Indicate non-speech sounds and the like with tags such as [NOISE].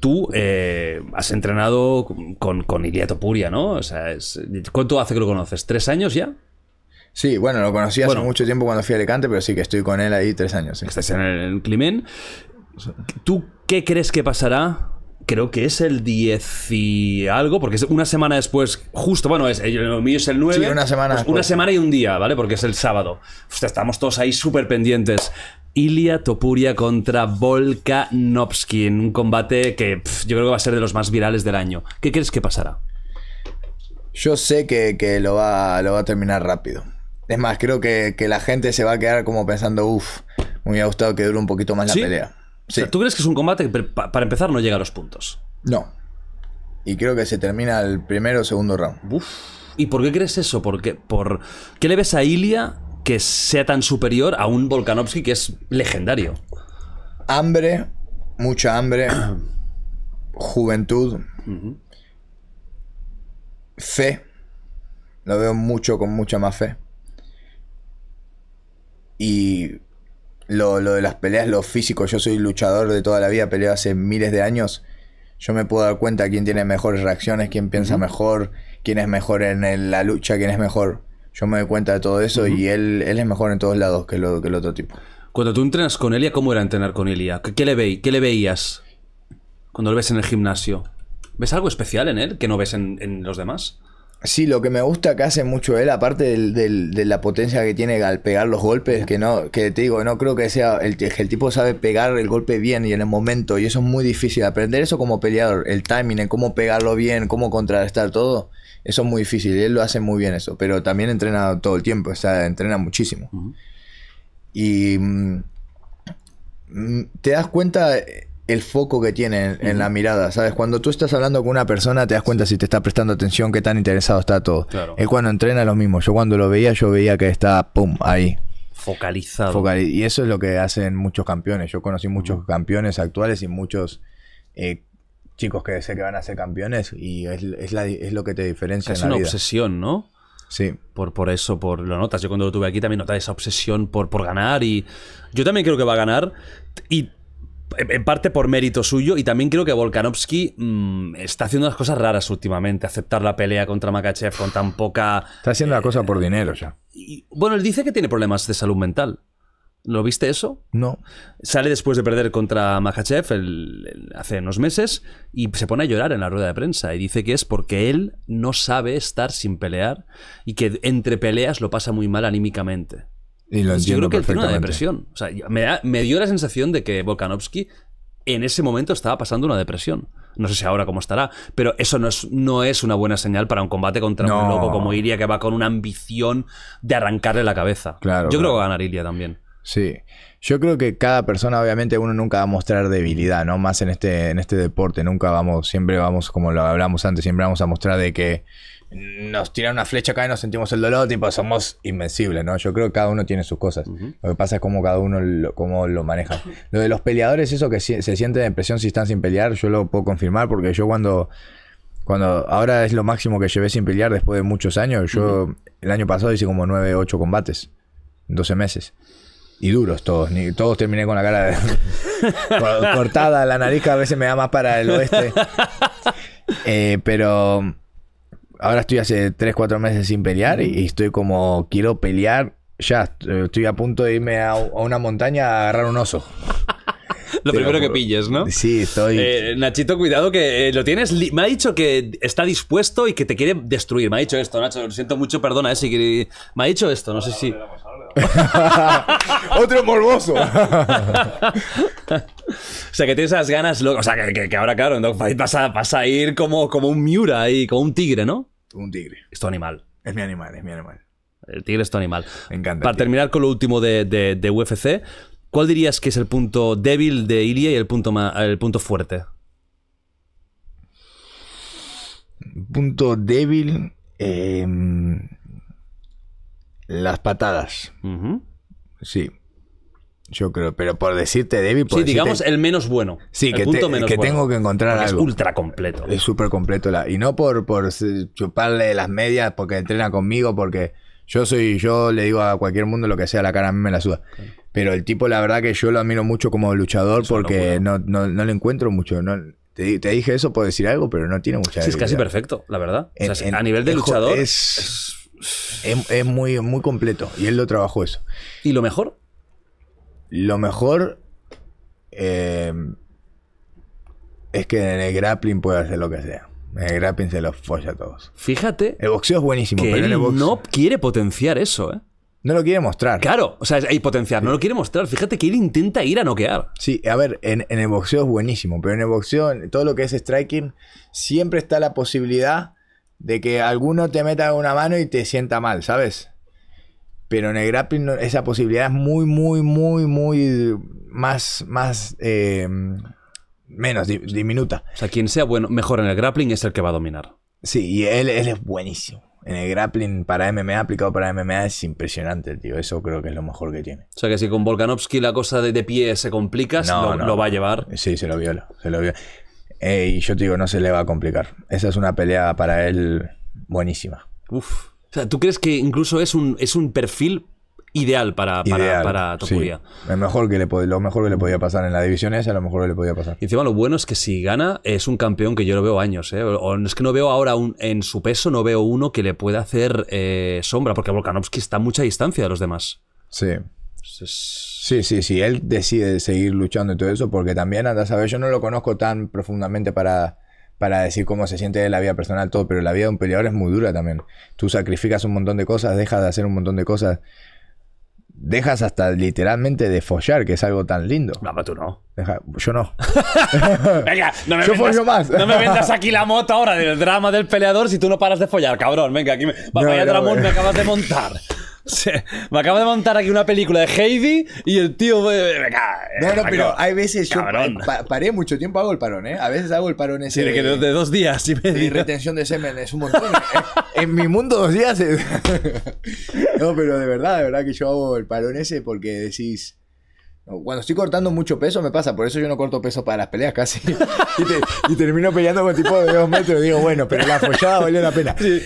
Tú eh, has entrenado con, con Puria, ¿no? O sea, es, ¿cuánto hace que lo conoces? ¿Tres años ya? Sí, bueno, lo conocía hace mucho tiempo cuando fui a Alicante, pero sí que estoy con él ahí tres años. Estás en el Climen. ¿Tú qué crees que pasará creo que es el 10 y algo, porque es una semana después, justo, bueno, es, lo mío es el nueve. Sí, una semana. Pues una semana y un día, ¿vale? Porque es el sábado. estamos todos ahí súper pendientes. Ilya Topuria contra En Un combate que yo creo que va a ser de los más virales del año. ¿Qué crees que pasará? Yo sé que, lo, va, lo, va, a terminar rápido. Es más, creo que, la gente se va a quedar como pensando, uff, me hubiera gustado que dure un poquito más la pelea. ¿Tú crees que es un combate que para empezar no llega a los puntos? No. Y creo que se termina el primero o segundo round. ¿Y por qué crees eso? Porque por... ¿Qué le ves a Ilia que sea tan superior a un Volkanovski que es legendario. Hambre, mucha hambre, [CLEARS THROAT] juventud, fe. Lo veo mucho con mucha más fe. Y lo, de las peleas, lo físico, yo soy luchador de toda la vida, peleo hace miles de años. Yo me puedo dar cuenta quién tiene mejores reacciones, quién piensa mejor, quién es mejor en la lucha, quién es mejor yo me doy cuenta de todo eso y él, él es mejor en todos lados que, el otro tipo. Cuando tú entrenas con Elia, ¿cómo era entrenar con Elia? ¿Qué, le, le veías cuando lo ves en el gimnasio? ¿Ves algo especial en él que no ves en los demás? Sí, lo que me gusta que hace mucho él, aparte del, de la potencia que tiene al pegar los golpes, que no, que te digo, no creo que sea el, el tipo sabe pegar el golpe bien y en el momento, y eso es muy difícil. Aprender eso como peleador, el timing, cómo pegarlo bien, cómo contrarrestar todo, eso es muy difícil. Y él lo hace muy bien eso, pero también entrena todo el tiempo, o sea, entrena muchísimo. Y mm, mm, te das cuenta eh, el foco que tiene en, la mirada, ¿sabes? Cuando tú estás hablando con una persona te das cuenta si te está prestando atención, qué tan interesado está todo. Es cuando entrena lo mismo. Yo cuando lo veía, yo veía que está, pum, ahí. Focalizado. y eso es lo que hacen muchos campeones. Yo conocí muchos campeones actuales y muchos... Eh, chicos que sé que van a ser campeones y es, lo que te diferencia. Es en la una obsesión, ¿no? Sí. Por, por eso, por lo notas. Yo cuando lo tuve aquí también notaba esa obsesión por, por ganar y yo también creo que va a ganar y en parte por mérito suyo y también creo que Volkanovski mm, está haciendo unas cosas raras últimamente. Aceptar la pelea contra Makachev con tan poca... Está haciendo la cosa por eh, dinero ya. Y, bueno, él dice que tiene problemas de salud mental. ¿Lo viste eso? No. Sale después de perder contra Makachev hace unos meses y se pone a llorar en la rueda de prensa y dice que es porque él no sabe estar sin pelear y que entre peleas lo pasa muy mal anímicamente yo creo que él tiene una depresión. me, dio la sensación de que Volkanovski en ese momento estaba pasando una depresión. No sé si ahora cómo estará, pero eso no es, una buena señal para un combate contra un loco como Iria que va con una ambición de arrancarle la cabeza. yo creo que va a ganar Iria también. Sí, yo creo que cada persona, obviamente, uno nunca va a mostrar debilidad, ¿no? Más en este, en este deporte, nunca vamos, siempre vamos, como lo hablamos antes, siempre vamos a mostrar de que nos tiran una flecha acá y nos sentimos el dolor, tipo, somos invencibles, ¿no? Yo creo que cada uno tiene sus cosas. Lo que pasa es cómo cada uno lo, lo maneja. Lo de los peleadores, eso que se siente de presión si están sin pelear, yo lo puedo confirmar porque yo cuando... Cuando ahora es lo máximo que llevé sin pelear después de muchos años. Yo el año pasado hice como 9, 8 combates. 12 meses y duros todos. todos terminé con la cara [LAUGHS] cortada, la nariz a veces me da más para el oeste. Eh, pero ahora estoy hace 3, 4 meses sin pelear y, estoy como, quiero pelear ya. Estoy a punto de irme a, una montaña a agarrar un oso. lo primero que pilles, ¿no? Sí, estoy. Eh, Nachito, cuidado que eh, lo tienes. Me ha dicho que está dispuesto y que te quiere destruir. Me ha dicho esto, Nacho. Lo siento mucho, perdona, si Me ha dicho esto, no sé si. [LAUGHS] Otro morboso. o sea, que tienes esas ganas O sea, que, ahora, claro, en Dogfight vas a, ir como, un Miura y como un tigre, ¿no? Un tigre. Es tu animal. Es mi animal, es mi animal. El tigre es tu animal. encanta. Para terminar con lo último de, UFC, ¿cuál dirías que es el punto débil de Ilya y el punto, el punto fuerte? Punto débil. Eh las patadas. Sí. Yo creo, pero por decirte débil. Por sí, digamos el menos bueno. Sí, que, que tengo que encontrar algo. Es ultra completo. Es súper completo. La, y no por, por chuparle las medias porque entrena conmigo, porque yo soy, yo le digo a cualquier mundo lo que sea, la cara a mí me la suda. Pero el tipo, la verdad que yo lo admiro mucho como luchador porque no, no, no, le encuentro mucho. te, dije eso por decir algo, pero no tiene mucha. Sí, es casi perfecto, la verdad. a nivel de luchador es, muy, muy completo y él lo trabajó eso. ¿Y lo mejor? Lo mejor eh, es que en el grappling puede hacer lo que sea. En el grappling se los folla a todos. Fíjate. El boxeo es buenísimo, pero él no quiere potenciar eso, ¿eh? No lo quiere mostrar. Claro, o sea, hay potenciar, no lo quiere mostrar. Fíjate que él intenta ir a noquear. Sí, a ver, en, el boxeo es buenísimo, pero en el boxeo, todo lo que es striking, siempre está la posibilidad de que alguno te meta una mano y te sienta mal, ¿sabes? Pero en el grappling esa posibilidad es muy, muy, muy, muy más, más, eh, menos, diminuta. O sea, quien sea bueno, mejor en el grappling es el que va a dominar. Sí, y él, es buenísimo. En el grappling para MMA, aplicado para MMA, es impresionante, tío. Eso creo que es lo mejor que tiene. O sea que si con Volkanovski la cosa de, pie se complica, lo, va a llevar. Sí, se lo viola. Se lo viola y yo te digo, no se le va a complicar. Esa es una pelea para él buenísima. Uf. O sea, ¿tú crees que incluso es un, es un perfil ideal para, para, mejor que le, lo mejor que le podía pasar en la división esa, lo mejor que le podía pasar. Y encima lo bueno es que si gana, es un campeón que yo lo veo años. ¿eh? es que no veo ahora un, en su peso, no veo uno que le pueda hacer eh, sombra, porque Volkanovski está a mucha distancia de los demás. Sí, Sí, sí, sí. Él decide seguir luchando y todo eso, porque también anda sabes Yo no lo conozco tan profundamente para, para decir cómo se siente la vida personal, todo, pero la vida de un peleador es muy dura también. Tú sacrificas un montón de cosas, dejas de hacer un montón de cosas. Dejas hasta literalmente de follar, que es algo tan lindo. No, pero tú no. yo no. [LAUGHS] venga, no me yo vendas, más. no me vendas aquí la moto ahora del drama del peleador si tú no paras de follar, cabrón. Venga, aquí me, me acabas de montar me acabo de montar aquí una película de Heidi y el tío. no, no, eh, pero hay veces. Yo paré mucho tiempo, hago el parón, ¿eh? A veces hago el parón ese. de, que de, dos días y retención de semen es un montón. ¿eh? en, mi mundo, dos días. [LAUGHS] no, pero de verdad, de verdad que yo hago el parón ese porque decís. Cuando estoy cortando mucho peso me pasa, por eso yo no corto peso para las peleas casi. [LAUGHS] Y, termino peleando con tipo de dos metros y digo, bueno, pero la follada valió la pena. Sí.